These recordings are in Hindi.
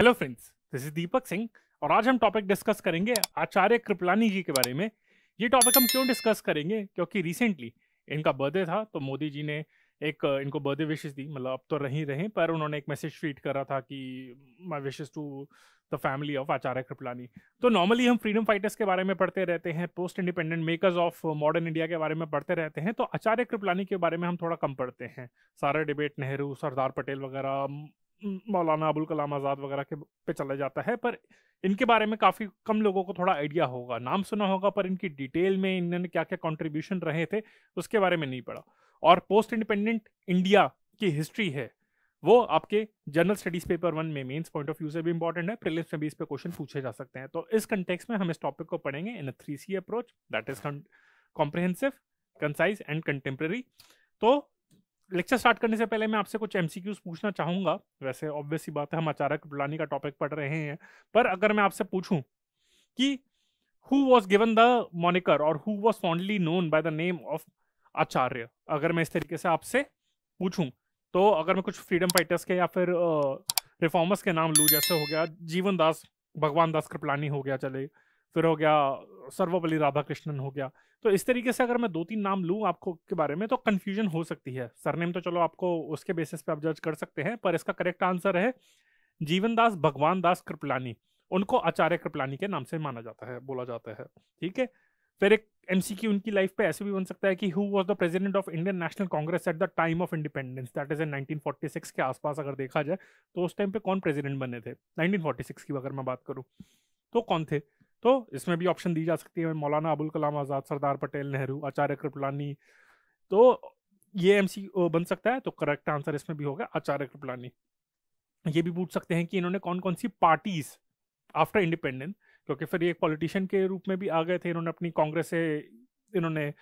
Hello friends this is Deepak Singh और आज हम टॉपिक डिस्कस करेंगे आचार्य कृपलानी जी के बारे में ये टॉपिक हम क्यों डिस्कस करेंगे क्योंकि रिसेंटली इनका बर्थडे था तो मोदी जी ने एक इनको बर्थडे विशेष दी मतलब अब तो रही रहे पर उन्होंने एक मैसेज ट्वीट करा था कि my wishes to the family of Acharya Kripalani तो नॉर्मली हम फ्रीडम फाइटर्स के बारे में पढ़ते रहते हैं post independent makers of modern India के बारे में पढ़ते रहते हैं तो आचार्य कृपलानी के बारे में हम थोड़ा कम पढ़ते हैं सारा डिबेट नेहरू सरदार पटेल वगैरह मौलाना अबुल कलाम आज़ाद वगैरह के पे चला जाता है पर इनके बारे में काफ़ी कम लोगों को थोड़ा आइडिया होगा नाम सुना होगा पर इनकी डिटेल में इन्होंने क्या क्या कॉन्ट्रीब्यूशन रहे थे उसके बारे में नहीं पढ़ा और पोस्ट इंडिपेंडेंट इंडिया की हिस्ट्री है वो आपके जनरल स्टडीज पेपर वन में मेंस पॉइंट ऑफ व्यू से भी इंपॉर्टेंट है प्रिलिम्स में भी इस पे क्वेश्चन पूछे जा सकते हैं तो इस कंटेक्स में हम इस टॉपिक को पढ़ेंगे in a three C approach that is comprehensive concise and contemporary तो लेक्चर स्टार्ट करने से पहले मैं आपसे कुछ एम पूछना चाहूँगा वैसे ऑब्वियस ही बात है हम अचारक डुलानी का टॉपिक पढ़ रहे हैं पर अगर मैं आपसे पूछूँ कि who was given the moniker और who was fondly known by the name of Acharya अगर मैं इस तरीके से आपसे पूछूं तो अगर मैं कुछ फ्रीडम फाइटर्स के या फिर रिफॉर्मर्स के नाम लूँ जैसे हो गया जीवन दास भगवान दास कृपलानी हो गया चले फिर हो गया सर्वपल्ली राधाकृष्णन हो गया तो इस तरीके से अगर मैं दो तीन नाम लूँ आपको के बारे में तो कन्फ्यूजन हो सकती है सरनेम तो चलो आपको उसके बेसिस पे आप जज कर सकते हैं पर इसका करेक्ट आंसर है जीवनदास भगवान दास कृपलानी उनको आचार्य कृपलानी के नाम से माना जाता है बोला जाता है ठीक है फिर एक एम उनकी लाइफ पे ऐसे भी बन सकता है कि who was the president of Indian National Congress at the time of independence that is in 1946 के आसपास अगर देखा जाए तो उस टाइम पे कौन प्रेजिडेंट बने थे 1946 की अगर मैं बात करूँ तो कौन थे तो इसमें भी ऑप्शन दी जा सकती है मौलाना अबुल कलाम आज़ाद सरदार पटेल नेहरू आचार्य कृपलानी तो ये एम बन सकता है तो करेक्ट आंसर इसमें भी होगा आचार्य कृपलानी ये भी पूछ सकते हैं कि इन्होंने कौन कौन सी पार्टीज आफ्टर इंडिपेंडेंस क्योंकि फिर ये एक पॉलिटिशियन के रूप में भी आ गए थे इन्होंने अपनी कांग्रेस से इन्होंने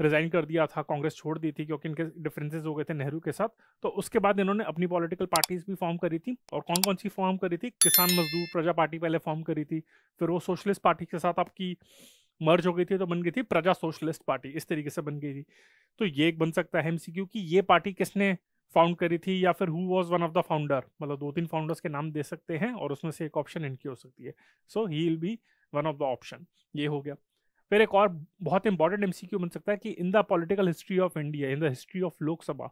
रिजाइन कर दिया था कांग्रेस छोड़ दी थी क्योंकि इनके डिफरेंसेस हो गए थे नेहरू के साथ तो उसके बाद इन्होंने अपनी पॉलिटिकल पार्टीज भी फॉर्म करी थी और कौन कौन सी फॉर्म करी थी किसान मजदूर प्रजा पार्टी पहले फॉर्म करी थी फिर वो सोशलिस्ट पार्टी के साथ आपकी मर्ज हो गई थी तो बन गई थी प्रजा सोशलिस्ट पार्टी इस तरीके से बन गई थी तो ये एक बन सकता है एमसीक्यू की ये पार्टी किसने फाउंड करी थी या फिर who was one of the founder मतलब दो तीन फाउंडर्स के नाम दे सकते हैं और उसमें से एक ऑप्शन इनकी हो सकती है so he will be one of the option ये हो गया फिर एक और बहुत इंपॉर्टेंट एमसीक्यू बन सकता है कि in the political history of India in the history of Lok Sabha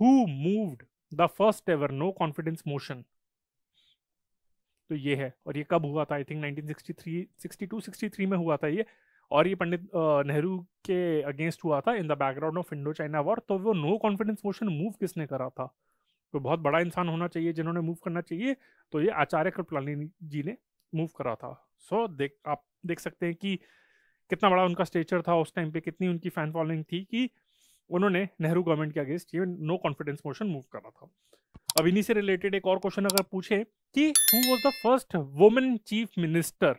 who moved the first ever no confidence motion तो ये है और ये कब हुआ था आई थिंक 1963 62 63 में हुआ था ये और ये पंडित नेहरू के अगेंस्ट हुआ था in the background of Indo China war तो वो नो कॉन्फिडेंस मोशन मूव किसने करा था तो बहुत बड़ा इंसान होना चाहिए जिन्होंने मूव करना चाहिए तो ये आचार्य कृपलानी जी ने मूव करा था सो so, देख आप देख सकते हैं कि कितना बड़ा उनका स्टेचर था उस टाइम पे कितनी उनकी फैन फॉलोइंग थी कि उन्होंने नेहरू गवर्नमेंट के अगेंस्ट ये नो कॉन्फिडेंस मोशन मूव करा था अब इन्हीं से रिलेटेड एक और क्वेश्चन अगर पूछे कि who was the first women chief minister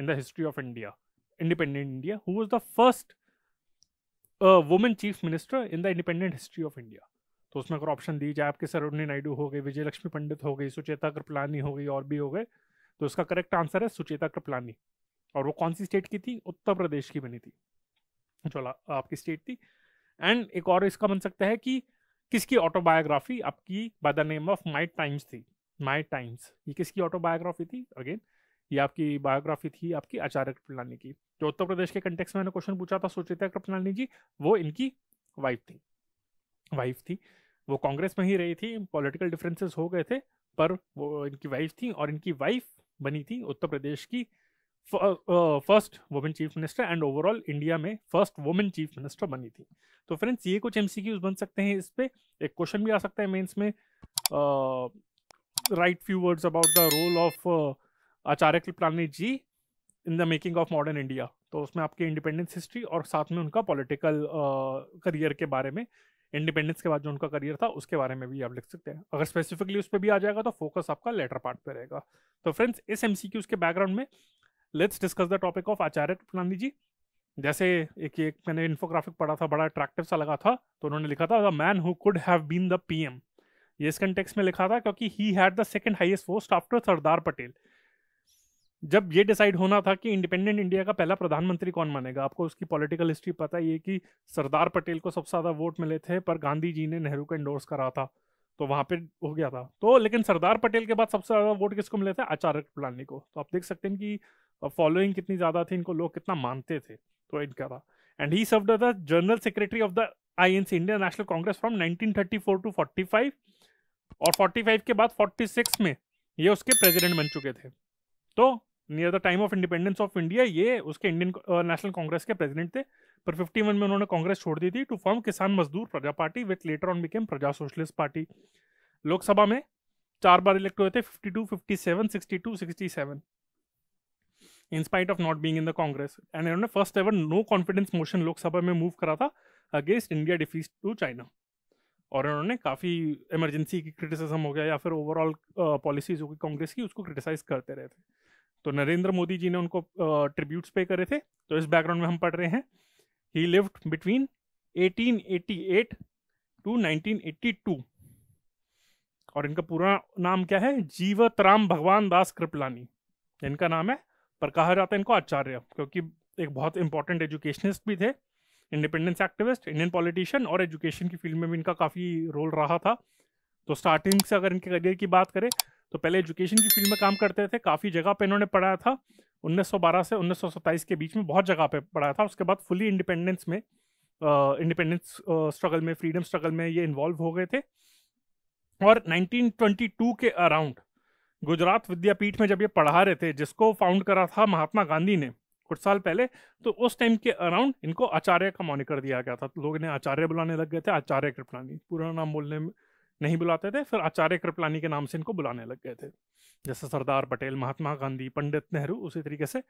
in the history of India independent India who was the first women chief minister in the independent history of India तो उसमें अगर ऑप्शन दी जाए आपके सरोनी नायडू हो गए विजय लक्ष्मी पंडित हो गई सुचेता कृपलानी हो गई और भी हो गए तो उसका करेक्ट आंसर है सुचेता कृपलानी और वो कौन सी स्टेट की थी उत्तर प्रदेश की बनी थी जो आपकी स्टेट थी एंड एक और इसका बन सकता है कि किसकी ऑटोबायोग्राफी आपकी by the name of my times थी माई टाइम्स ये किसकी ऑटोबायोग्राफी थी अगेन ये आपकी बायोग्राफी थी आपकी आचार्य कृपलानी की जो उत्तर प्रदेश के कंटेक्स में मैंने क्वेश्चन पूछा था सुचिता कृपलानी जी वो इनकी वाइफ थी वाइफ थी वो कांग्रेस में ही रही थी पॉलिटिकल डिफरेंसेस हो गए थे पर वो इनकी वाइफ थी और इनकी वाइफ बनी थी उत्तर प्रदेश की first women chief minister and overall India में फर्स्ट वुमेन चीफ मिनिस्टर बनी थी तो फ्रेंड्स ये कुछ एमसीक्यूज बन सकते हैं इस पर एक क्वेश्चन भी आ सकता है मेन्स में write few words about the role of Acharya Kripalani ji in the making of modern India तो उसमें आपकी इंडिपेंडेंस हिस्ट्री और साथ में उनका पॉलिटिकल करियर के बारे में इंडिपेंडेंस के बाद जो उनका करियर था उसके बारे में भी आप लिख सकते हैं अगर स्पेसिफिकली उस पर भी आ जाएगा तो फोकस आपका लेटर पार्ट पे रहेगा तो फ्रेंड्स इस एमसीक्यूज के बैकग्राउंड में let's discuss the topic of Acharya Kripalani ji जैसे एक एक मैंने इन्फोग्राफिक पढ़ा था बड़ा अट्रैक्टिव सा लगा था तो उन्होंने लिखा था the man who could have been the PM ये इस कंटेक्स में लिखा था क्योंकि he had the second highest post after Sardar Patel जब ये डिसाइड होना था कि इंडिपेंडेंट इंडिया का पहला प्रधानमंत्री कौन मानेगा आपको उसकी पॉलिटिकल हिस्ट्री पता ही है कि सरदार पटेल को सबसे ज़्यादा वोट मिले थे पर गांधी जी ने नेहरू को एंडोर्स करा था तो वहाँ पे हो गया था तो लेकिन सरदार पटेल के बाद सबसे ज़्यादा वोट किसको मिले थे आचार्य कृपलानी को तो आप देख सकते हैं कि और फॉलोइंग कितनी ज़्यादा थी इनको लोग कितना मानते थे तो इनका था and he serve the general secretary of the I Indian National Congress from 1934 to five और 45 के बाद 46 में ये उसके प्रेजिडेंट बन चुके थे तो near the time of independence of India ये उसके इंडियन नेशनल कांग्रेस के प्रेसिडेंट थे पर 51 में उन्होंने कांग्रेस छोड़ दी थी to form Kisan Mazdoor Praja party with later on became Praja socialist party Lok Sabha में चार बार इलेक्ट हुए थे 52, 57, 62, 67 in spite of not being in the Congress and इन्होंने first ever no confidence motion Lok Sabha में मूव करा था against India defeats to China और इन्होंने काफ़ी इमरजेंसी की क्रिटिसिज्म हो गया या फिर ओवरऑल पॉलिसीज होगी कांग्रेस की उसको क्रिटिसाइज करते रहे थे तो नरेंद्र मोदी जी ने उनको ट्रिब्यूट्स पे करे थे तो इस बैकग्राउंड में हम पढ़ रहे हैं ही लिव्ड बिटवीन 1888 टू 1982 और इनका पूरा नाम क्या है जीवतराम भगवान दास कृपलानी इनका नाम है पर कहा जाता है इनको आचार्य क्योंकि एक बहुत इंपॉर्टेंट एजुकेशनिस्ट भी थे इंडिपेंडेंस एक्टिविस्ट इंडियन पॉलिटिशियन और एजुकेशन की फील्ड में भी इनका काफ़ी रोल रहा था तो स्टार्टिंग से अगर इनके करियर की बात करें तो पहले एजुकेशन की फील्ड में काम करते थे काफ़ी जगह पर इन्होंने पढ़ाया था 1912 से 1927 के बीच में बहुत जगह पर पढ़ाया था उसके बाद फुली इंडिपेंडेंस में इंडिपेंडेंस स्ट्रगल में फ्रीडम स्ट्रगल में ये इन्वॉल्व हो गए थे और 1922 के अराउंड गुजरात विद्यापीठ में जब ये पढ़ा रहे थे जिसको फाउंड करा था महात्मा गांधी ने कुछ साल पहले तो उस टाइम के अराउंड इनको आचार्य का मॉनिकर दिया गया था तो लोग इन्हें आचार्य बुलाने लग गए थे आचार्य कृपलानी पूरा नाम बोलने में नहीं बुलाते थे फिर आचार्य कृपलानी के नाम से इनको बुलाने लग गए थे जैसे सरदार पटेल महात्मा गांधी पंडित नेहरू उसी तरीके से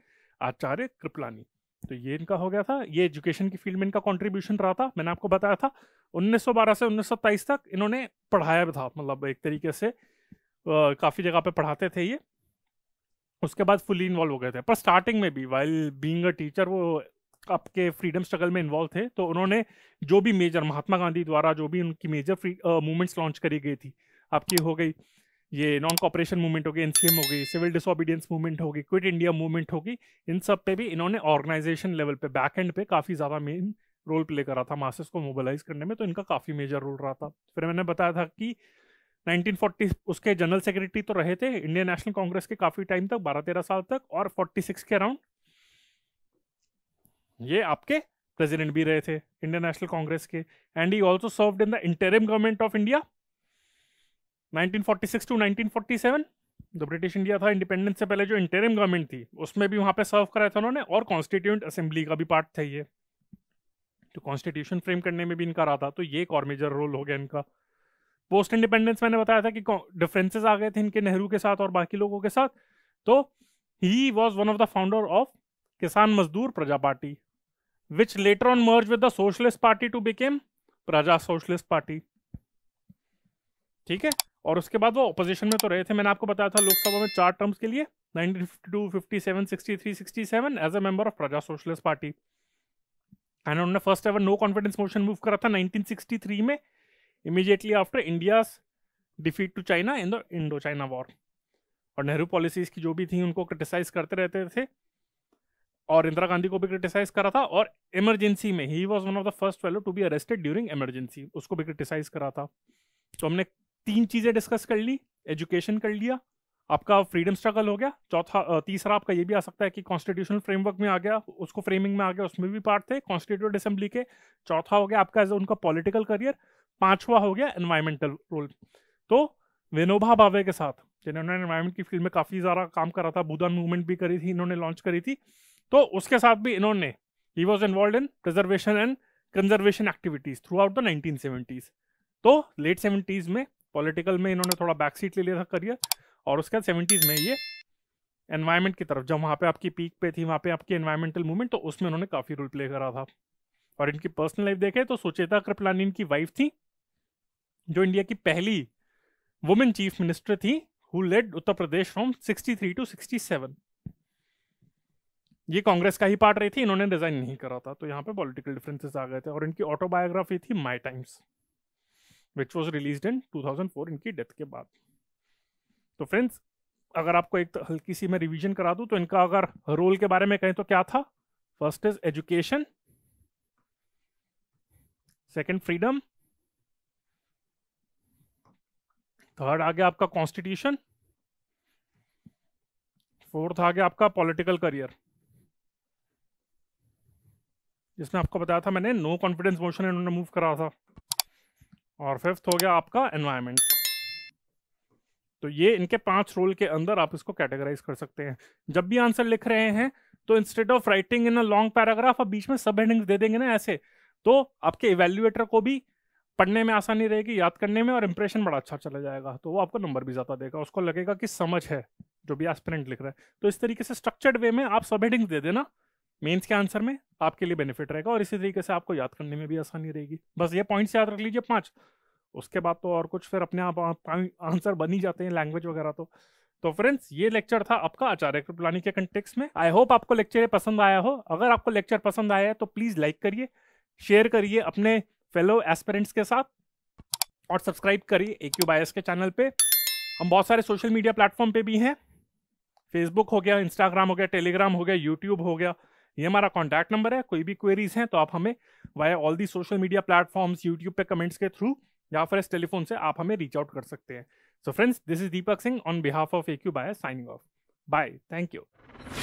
आचार्य कृपलानी तो ये इनका हो गया था ये एजुकेशन की फील्ड में इनका कॉन्ट्रीब्यूशन रहा था मैंने आपको बताया था 1912 से 1927 तक इन्होंने पढ़ाया भी था मतलब एक तरीके से काफ़ी जगह पे पढ़ाते थे ये उसके बाद फुली इन्वॉल्व हो गए थे पर स्टार्टिंग में भी वाइल बींग अ टीचर वो आपके फ्रीडम स्ट्रगल में इन्वॉल्व थे तो उन्होंने जो भी मेजर महात्मा गांधी द्वारा जो भी उनकी मेजर मूवमेंट्स लॉन्च करी गई थी आपकी हो गई ये नॉन कॉपरेशन मूवमेंट हो गई एनसीएम हो गई सिविल डिसोबीडियंस मूवमेंट होगी क्विट इंडिया मूवमेंट होगी इन सब पे भी इन्होंने ऑर्गेनाइजेशन लेवल पे बैक एंड पे काफ़ी ज़्यादा मेन रोल प्ले करा था मासेस को मोबिलाइज करने में तो इनका काफ़ी मेजर रोल रहा था फिर मैंने बताया था कि 1940 उसके जनरल सेक्रेटरी तो रहे थे इंडियन नेशनल कांग्रेस के काफी टाइम तक बारह तेरह साल तक और 46 के अराउंड ये आपके प्रेसिडेंट भी रहे थे इंडियन नेशनल कांग्रेस के and he also serve in the interim government of India 1946 to 1947 the British India था इंडिपेंडेंस से पहले जो इंटरिम गवर्नमेंट थी उसमें भी वहां पे सर्व कराया था उन्होंने और कॉन्स्टिट्यूंट असेंबली का भी पार्ट था ये तो कॉन्स्टिट्यूशन फ्रेम करने में भी इनका रहा था तो ये एक और मेजर रोल हो गया इनका पोस्ट इंडिपेंडेंस मैंने बताया था कि डिफरेंसेस आ गए थे इनके नेहरू के साथ और बाकी लोगों के साथ तो he was one of the founder of Kisan Mazdoor Praja party which later on merge with the socialist party to became Praja socialist party ठीक है और उसके बाद वो ऑपोजिशन में तो रहे थे मैंने आपको बताया था लोकसभा में चार टर्म्स के लिए 1952, 57, 63, 67 as a member of Praja socialist party and उन्होंने first ever no confidence motion move करा था 1963 में immediately after India's defeat to China in the Indo-China War. और नेहरू पॉलिसीज की जो भी थी उनको क्रिटिसाइज करते रहते थे और इंदिरा गांधी को भी क्रिटिसाइज करा था और इमरजेंसी में he was one of the first fellow to be arrested during emergency उसको भी क्रिटिसाइज करा था तो हमने तीन चीज़ें डिस्कस कर ली एजुकेशन कर लिया आपका फ्रीडम स्ट्रगल हो गया चौथा तीसरा आपका ये भी आ सकता है कि कॉन्स्टिट्यूशनल फ्रेमवर्क में आ गया उसको फ्रेमिंग में आ गया उसमें भी पार्ट थे कॉन्स्टिट्यूट असेंबली के चौथा हो गया आपका एज उनका पॉलिटिकल करियर पांचवा हो गया एनवायरमेंटल रोल तो विनोबा भावे के साथ जिन्होंने एनवायरमेंट की फील्ड में काफ़ी सारा काम करा था बुधन मूवमेंट भी करी थी इन्होंने लॉन्च करी थी तो उसके साथ भी इन्होंने he was involve in preservation and conservation activities throughout the nineteen तो लेट सेवेंटीज़ में पॉलिटिकल में इन्होंने थोड़ा बैक सीट ले लिया था करियर और उसके बाद सेवेंटीज में ये एनवायरमेंट की तरफ जब वहाँ पे आपकी पीक पे थी वहाँ पे आपकी एनवायरमेंटल मूवमेंट तो उसमें उन्होंने काफ़ी रोल प्ले करा था और इनकी पर्सनल लाइफ देखें तो सुचेता कृपलानी इनकी वाइफ थी जो इंडिया की पहली वुमेन चीफ मिनिस्टर थी who led Uttar Pradesh from 63 to 67 ये कांग्रेस का ही पार्ट रही थी इन्होंने रिजाइन नहीं करा था तो यहाँ पे पॉलिटिकल डिफरेंसेस आ गए थे और इनकी ऑटोबायोग्राफी थी my times which was release in 2004 इनकी डेथ के बाद तो फ्रेंड्स अगर आपको एक हल्की सी मैं रिवीजन करा दूं तो इनका अगर रोल के बारे में कहें तो क्या था first is education second freedom third आ गया आपका कॉन्स्टिट्यूशन फोर्थ आ गया आपका पॉलिटिकल करियर जिसमें आपको बताया था मैंने नो कॉन्फिडेंस मोशन इन्होंने मूव करा था और फिफ्थ हो गया आपका एनवायरमेंट तो ये इनके पांच रोल के अंदर आप इसको कैटेगराइज कर सकते हैं जब भी आंसर लिख रहे हैं तो instead of writing in a long paragraph आप बीच में सब हेडिंग दे देंगे ना ऐसे तो आपके इवेल्युएटर को भी पढ़ने में आसानी रहेगी याद करने में और इंप्रेशन बड़ा अच्छा चला जाएगा तो वो आपको नंबर भी ज़्यादा देगा उसको लगेगा कि समझ है जो भी एस्पिरेंट लिख रहा है तो इस तरीके से स्ट्रक्चर्ड वे में आप सब हेडिंग दे देना मेंस के आंसर में आपके लिए बेनिफिट रहेगा और इसी तरीके से आपको याद करने में भी आसानी रहेगी बस ये पॉइंट्स याद रख लीजिए पाँच उसके बाद तो और कुछ फिर अपने आप आंसर बन ही जाते हैं लैंग्वेज वगैरह तो तो फ्रेंड्स ये लेक्चर था आपका आचार्य कृपलानी के कंटेक्स में आई होप आपको लेक्चर पसंद आया हो अगर आपको लेक्चर पसंद आया है तो प्लीज़ लाइक करिए शेयर करिए अपने फेलो एस्पेरेंट्स के साथ और सब्सक्राइब करिए ए क्यू बायस के चैनल पे हम बहुत सारे सोशल मीडिया प्लेटफॉर्म पे भी हैं फेसबुक हो गया इंस्टाग्राम हो गया टेलीग्राम हो गया यूट्यूब हो गया ये हमारा कॉन्टैक्ट नंबर है कोई भी क्वेरीज हैं तो आप हमें via all the social media platforms YouTube पे कमेंट्स के थ्रू या फिर इस टेलीफोन से आप हमें रीच आउट कर सकते हैं so friends this is Deepak Singh on behalf of A Q bye signing off bye thank you